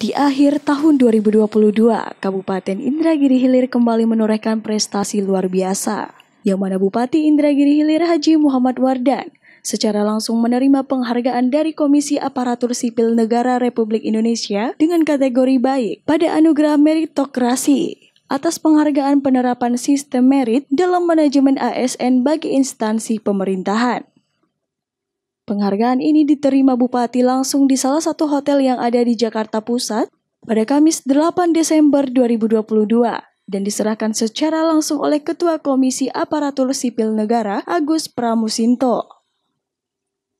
Di akhir tahun 2022, Kabupaten Indragiri Hilir kembali menorehkan prestasi luar biasa, yang mana Bupati Indragiri Hilir Haji Muhammad Wardan secara langsung menerima penghargaan dari Komisi Aparatur Sipil Negara Republik Indonesia dengan kategori baik pada anugerah meritokrasi atas penghargaan penerapan sistem merit dalam manajemen ASN bagi instansi pemerintahan. Penghargaan ini diterima Bupati langsung di salah satu hotel yang ada di Jakarta Pusat pada Kamis 8 Desember 2022 dan diserahkan secara langsung oleh Ketua Komisi Aparatur Sipil Negara Agus Pramusinto.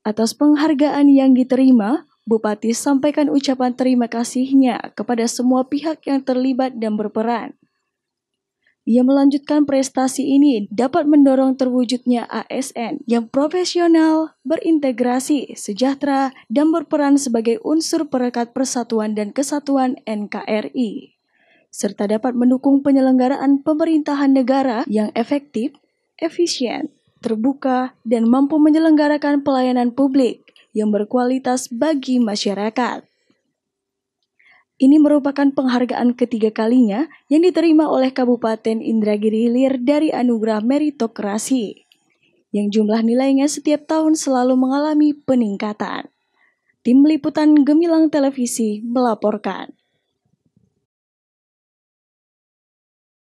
Atas penghargaan yang diterima, Bupati sampaikan ucapan terima kasihnya kepada semua pihak yang terlibat dan berperan, ia melanjutkan prestasi ini dapat mendorong terwujudnya ASN yang profesional, berintegrasi, sejahtera, dan berperan sebagai unsur perekat persatuan dan kesatuan NKRI, serta dapat mendukung penyelenggaraan pemerintahan negara yang efektif, efisien, terbuka, dan mampu menyelenggarakan pelayanan publik yang berkualitas bagi masyarakat. Ini merupakan penghargaan ketiga kalinya yang diterima oleh Kabupaten Indragiri Hilir dari Anugerah Meritokrasi, yang jumlah nilainya setiap tahun selalu mengalami peningkatan. Tim Liputan Gemilang Televisi melaporkan.